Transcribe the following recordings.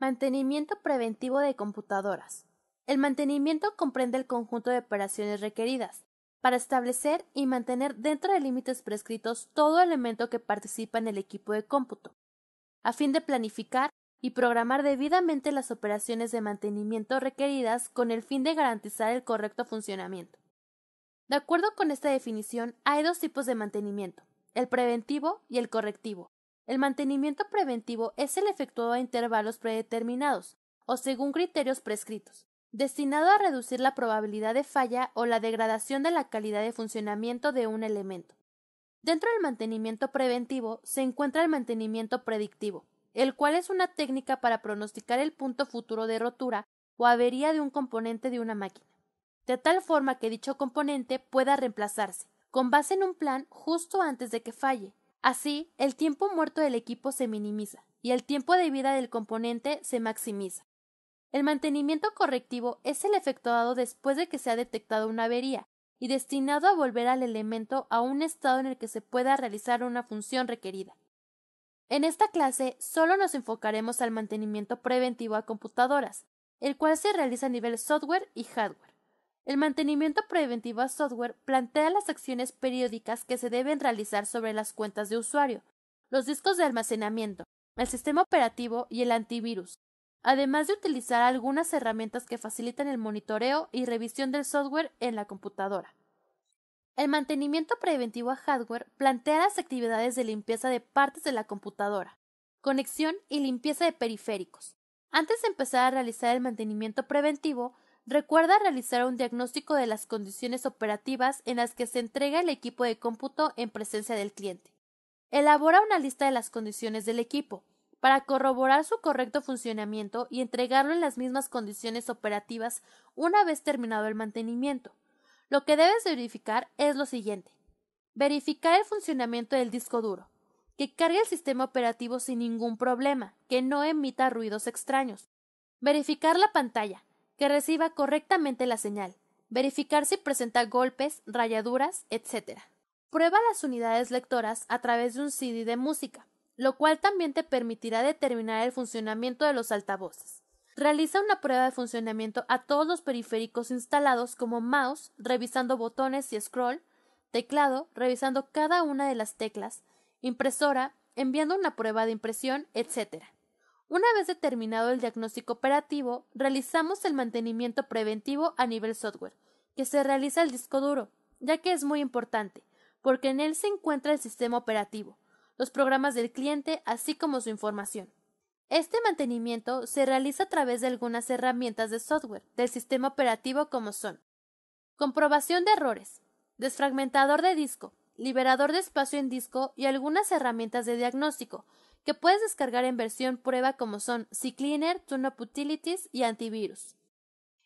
Mantenimiento preventivo de computadoras. El mantenimiento comprende el conjunto de operaciones requeridas para establecer y mantener dentro de límites prescritos todo elemento que participa en el equipo de cómputo, a fin de planificar y programar debidamente las operaciones de mantenimiento requeridas con el fin de garantizar el correcto funcionamiento. De acuerdo con esta definición, hay dos tipos de mantenimiento, el preventivo y el correctivo. El mantenimiento preventivo es el efectuado a intervalos predeterminados o según criterios prescritos, destinado a reducir la probabilidad de falla o la degradación de la calidad de funcionamiento de un elemento. Dentro del mantenimiento preventivo se encuentra el mantenimiento predictivo, el cual es una técnica para pronosticar el punto futuro de rotura o avería de un componente de una máquina, de tal forma que dicho componente pueda reemplazarse, con base en un plan justo antes de que falle, Así, el tiempo muerto del equipo se minimiza y el tiempo de vida del componente se maximiza. El mantenimiento correctivo es el efectuado después de que se ha detectado una avería y destinado a volver al elemento a un estado en el que se pueda realizar una función requerida. En esta clase solo nos enfocaremos al mantenimiento preventivo a computadoras, el cual se realiza a nivel software y hardware. El mantenimiento preventivo a software plantea las acciones periódicas que se deben realizar sobre las cuentas de usuario, los discos de almacenamiento, el sistema operativo y el antivirus, además de utilizar algunas herramientas que facilitan el monitoreo y revisión del software en la computadora. El mantenimiento preventivo a hardware plantea las actividades de limpieza de partes de la computadora, conexión y limpieza de periféricos. Antes de empezar a realizar el mantenimiento preventivo, recuerda realizar un diagnóstico de las condiciones operativas en las que se entrega el equipo de cómputo en presencia del cliente. Elabora una lista de las condiciones del equipo para corroborar su correcto funcionamiento y entregarlo en las mismas condiciones operativas una vez terminado el mantenimiento. Lo que debes verificar es lo siguiente. Verificar el funcionamiento del disco duro, que cargue el sistema operativo sin ningún problema, que no emita ruidos extraños. Verificar la pantalla, que reciba correctamente la señal, verificar si presenta golpes, rayaduras, etc. Prueba las unidades lectoras a través de un CD de música, lo cual también te permitirá determinar el funcionamiento de los altavoces. Realiza una prueba de funcionamiento a todos los periféricos instalados como mouse, revisando botones y scroll, teclado, revisando cada una de las teclas, impresora, enviando una prueba de impresión, etc. Una vez determinado el diagnóstico operativo, realizamos el mantenimiento preventivo a nivel software, que se realiza el disco duro, ya que es muy importante, porque en él se encuentra el sistema operativo, los programas del cliente, así como su información. Este mantenimiento se realiza a través de algunas herramientas de software del sistema operativo como son comprobación de errores, desfragmentador de disco, liberador de espacio en disco y algunas herramientas de diagnóstico, que puedes descargar en versión prueba como son CCleaner, TuneUp Utilities y Antivirus.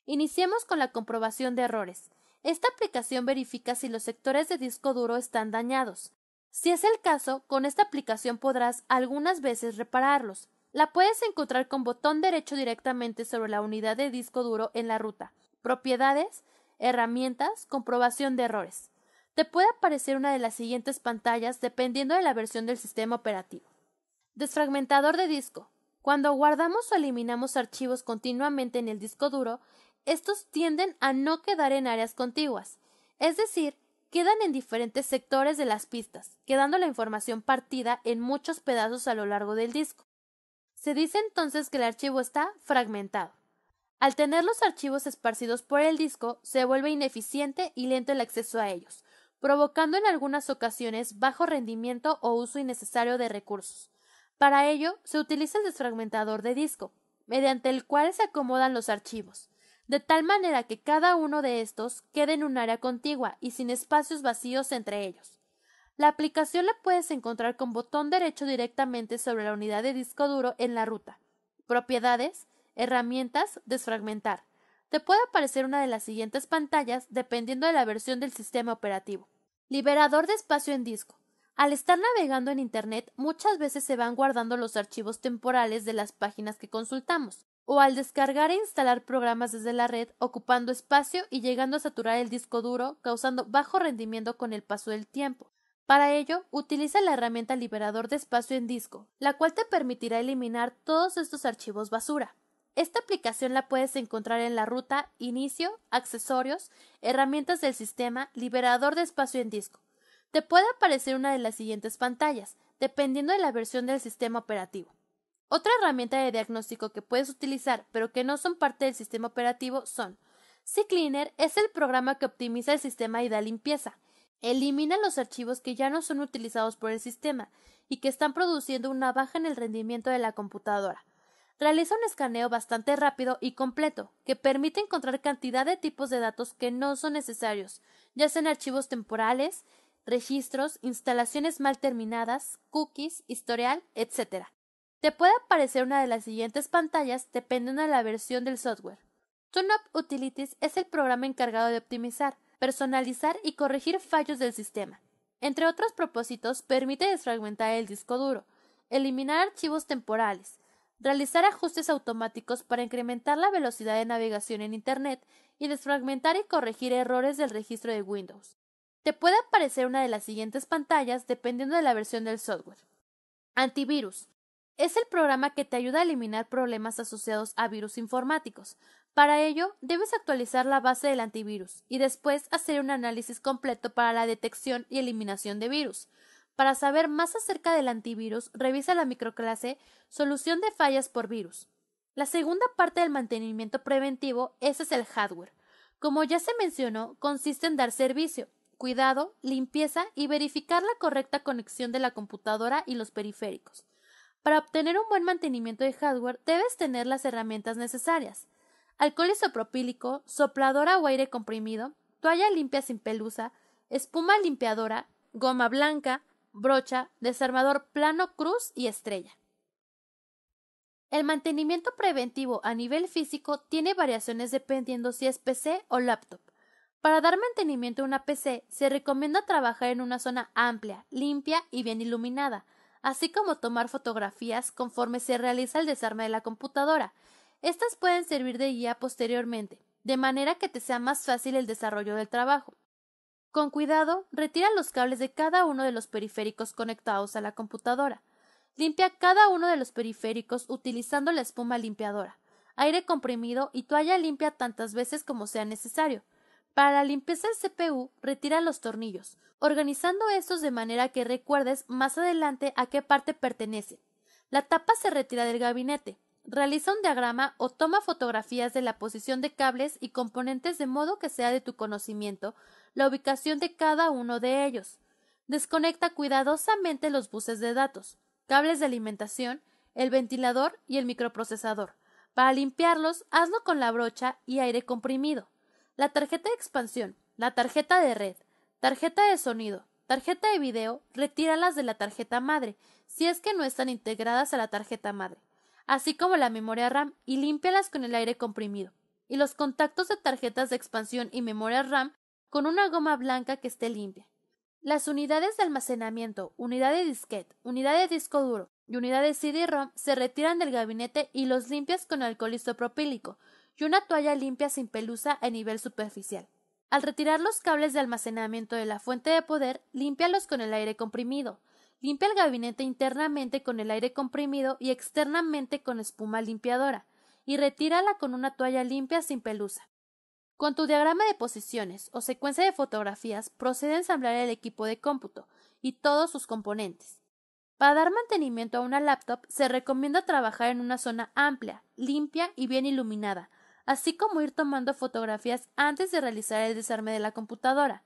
Iniciemos con la comprobación de errores. Esta aplicación verifica si los sectores de disco duro están dañados. Si es el caso, con esta aplicación podrás algunas veces repararlos. La puedes encontrar con botón derecho directamente sobre la unidad de disco duro en la ruta. Propiedades, herramientas, comprobación de errores te puede aparecer una de las siguientes pantallas dependiendo de la versión del sistema operativo. Desfragmentador de disco. Cuando guardamos o eliminamos archivos continuamente en el disco duro, estos tienden a no quedar en áreas contiguas, es decir, quedan en diferentes sectores de las pistas, quedando la información partida en muchos pedazos a lo largo del disco. Se dice entonces que el archivo está fragmentado. Al tener los archivos esparcidos por el disco, se vuelve ineficiente y lento el acceso a ellos, provocando en algunas ocasiones bajo rendimiento o uso innecesario de recursos. Para ello, se utiliza el desfragmentador de disco, mediante el cual se acomodan los archivos, de tal manera que cada uno de estos quede en un área contigua y sin espacios vacíos entre ellos. La aplicación la puedes encontrar con botón derecho directamente sobre la unidad de disco duro en la ruta. Propiedades, herramientas, desfragmentar. Te puede aparecer una de las siguientes pantallas dependiendo de la versión del sistema operativo. Liberador de espacio en disco. Al estar navegando en Internet, muchas veces se van guardando los archivos temporales de las páginas que consultamos, o al descargar e instalar programas desde la red, ocupando espacio y llegando a saturar el disco duro, causando bajo rendimiento con el paso del tiempo. Para ello, utiliza la herramienta liberador de espacio en disco, la cual te permitirá eliminar todos estos archivos basura. Esta aplicación la puedes encontrar en la ruta Inicio, Accesorios, Herramientas del Sistema, Liberador de Espacio en Disco. Te puede aparecer una de las siguientes pantallas, dependiendo de la versión del sistema operativo. Otra herramienta de diagnóstico que puedes utilizar, pero que no son parte del sistema operativo, son CCleaner es el programa que optimiza el sistema y da limpieza. Elimina los archivos que ya no son utilizados por el sistema y que están produciendo una baja en el rendimiento de la computadora realiza un escaneo bastante rápido y completo, que permite encontrar cantidad de tipos de datos que no son necesarios, ya sean archivos temporales, registros, instalaciones mal terminadas, cookies, historial, etc. Te puede aparecer una de las siguientes pantallas dependiendo de la versión del software. TuneUp Utilities es el programa encargado de optimizar, personalizar y corregir fallos del sistema. Entre otros propósitos, permite desfragmentar el disco duro, eliminar archivos temporales, realizar ajustes automáticos para incrementar la velocidad de navegación en Internet y desfragmentar y corregir errores del registro de Windows. Te puede aparecer una de las siguientes pantallas dependiendo de la versión del software. Antivirus. Es el programa que te ayuda a eliminar problemas asociados a virus informáticos. Para ello, debes actualizar la base del antivirus y después hacer un análisis completo para la detección y eliminación de virus. Para saber más acerca del antivirus, revisa la microclase Solución de fallas por virus. La segunda parte del mantenimiento preventivo, ese es el hardware. Como ya se mencionó, consiste en dar servicio, cuidado, limpieza y verificar la correcta conexión de la computadora y los periféricos. Para obtener un buen mantenimiento de hardware debes tener las herramientas necesarias. Alcohol isopropílico, sopladora o aire comprimido, toalla limpia sin pelusa, espuma limpiadora, goma blanca, brocha, desarmador plano, cruz y estrella. El mantenimiento preventivo a nivel físico tiene variaciones dependiendo si es PC o laptop. Para dar mantenimiento a una PC se recomienda trabajar en una zona amplia, limpia y bien iluminada, así como tomar fotografías conforme se realiza el desarme de la computadora. Estas pueden servir de guía posteriormente, de manera que te sea más fácil el desarrollo del trabajo. Con cuidado, retira los cables de cada uno de los periféricos conectados a la computadora. Limpia cada uno de los periféricos utilizando la espuma limpiadora, aire comprimido y toalla limpia tantas veces como sea necesario. Para la limpieza del CPU, retira los tornillos, organizando estos de manera que recuerdes más adelante a qué parte pertenece. La tapa se retira del gabinete. Realiza un diagrama o toma fotografías de la posición de cables y componentes de modo que sea de tu conocimiento la ubicación de cada uno de ellos. Desconecta cuidadosamente los buses de datos, cables de alimentación, el ventilador y el microprocesador. Para limpiarlos, hazlo con la brocha y aire comprimido. La tarjeta de expansión, la tarjeta de red, tarjeta de sonido, tarjeta de video, retíralas de la tarjeta madre, si es que no están integradas a la tarjeta madre, así como la memoria RAM y límpialas con el aire comprimido. Y los contactos de tarjetas de expansión y memoria RAM con una goma blanca que esté limpia. Las unidades de almacenamiento, unidad de disquete, unidad de disco duro y unidad de CD-ROM se retiran del gabinete y los limpias con alcohol isopropílico y una toalla limpia sin pelusa a nivel superficial. Al retirar los cables de almacenamiento de la fuente de poder, límpialos con el aire comprimido. Limpia el gabinete internamente con el aire comprimido y externamente con espuma limpiadora y retírala con una toalla limpia sin pelusa. Con tu diagrama de posiciones o secuencia de fotografías procede a ensamblar el equipo de cómputo y todos sus componentes. Para dar mantenimiento a una laptop se recomienda trabajar en una zona amplia, limpia y bien iluminada, así como ir tomando fotografías antes de realizar el desarme de la computadora.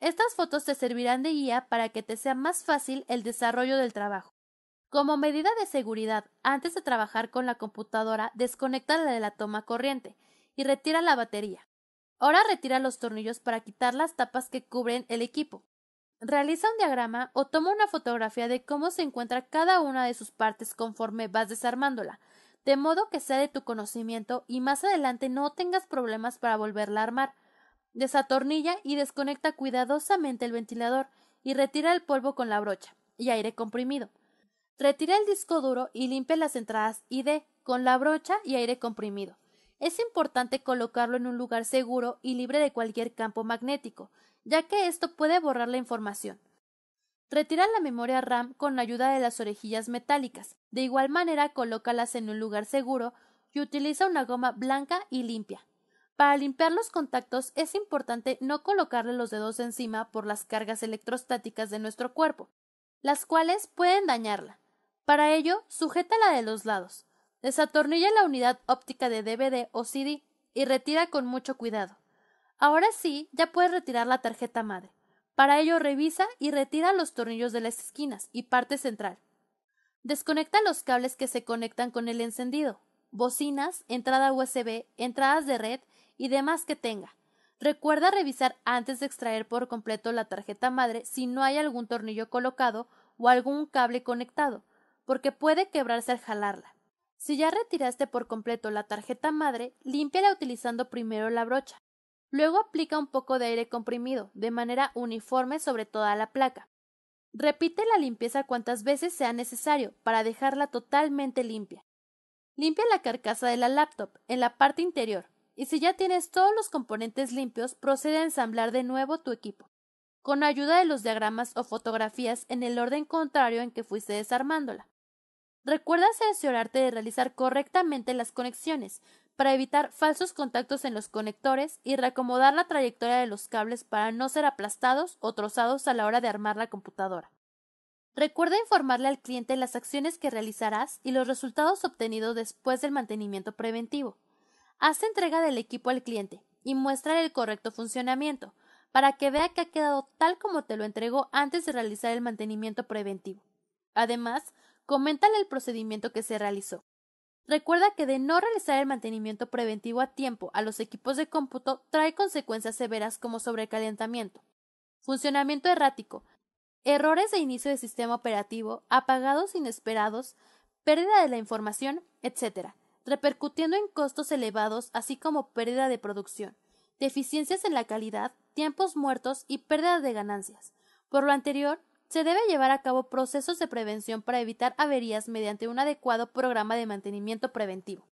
Estas fotos te servirán de guía para que te sea más fácil el desarrollo del trabajo. Como medida de seguridad, antes de trabajar con la computadora, desconecta la de la toma corriente y retira la batería. Ahora retira los tornillos para quitar las tapas que cubren el equipo. Realiza un diagrama o toma una fotografía de cómo se encuentra cada una de sus partes conforme vas desarmándola, de modo que sea de tu conocimiento y más adelante no tengas problemas para volverla a armar. Desatornilla y desconecta cuidadosamente el ventilador y retira el polvo con la brocha y aire comprimido. Retira el disco duro y limpia las entradas ID con la brocha y aire comprimido es importante colocarlo en un lugar seguro y libre de cualquier campo magnético, ya que esto puede borrar la información. Retira la memoria RAM con ayuda de las orejillas metálicas. De igual manera, colócalas en un lugar seguro y utiliza una goma blanca y limpia. Para limpiar los contactos es importante no colocarle los dedos encima por las cargas electrostáticas de nuestro cuerpo, las cuales pueden dañarla. Para ello, sujétala de los lados. Desatornilla la unidad óptica de DVD o CD y retira con mucho cuidado. Ahora sí, ya puedes retirar la tarjeta madre. Para ello revisa y retira los tornillos de las esquinas y parte central. Desconecta los cables que se conectan con el encendido, bocinas, entrada USB, entradas de red y demás que tenga. Recuerda revisar antes de extraer por completo la tarjeta madre si no hay algún tornillo colocado o algún cable conectado, porque puede quebrarse al jalarla. Si ya retiraste por completo la tarjeta madre, límpiala utilizando primero la brocha. Luego aplica un poco de aire comprimido, de manera uniforme sobre toda la placa. Repite la limpieza cuantas veces sea necesario para dejarla totalmente limpia. Limpia la carcasa de la laptop en la parte interior y si ya tienes todos los componentes limpios, procede a ensamblar de nuevo tu equipo, con ayuda de los diagramas o fotografías en el orden contrario en que fuiste desarmándola. Recuerda asesorarte de realizar correctamente las conexiones para evitar falsos contactos en los conectores y reacomodar la trayectoria de los cables para no ser aplastados o trozados a la hora de armar la computadora. Recuerda informarle al cliente las acciones que realizarás y los resultados obtenidos después del mantenimiento preventivo. Haz entrega del equipo al cliente y muestra el correcto funcionamiento para que vea que ha quedado tal como te lo entregó antes de realizar el mantenimiento preventivo. Además, coméntale el procedimiento que se realizó. Recuerda que de no realizar el mantenimiento preventivo a tiempo a los equipos de cómputo trae consecuencias severas como sobrecalentamiento, funcionamiento errático, errores de inicio del sistema operativo, apagados inesperados, pérdida de la información, etc., repercutiendo en costos elevados así como pérdida de producción, deficiencias en la calidad, tiempos muertos y pérdida de ganancias. Por lo anterior, se debe llevar a cabo procesos de prevención para evitar averías mediante un adecuado programa de mantenimiento preventivo.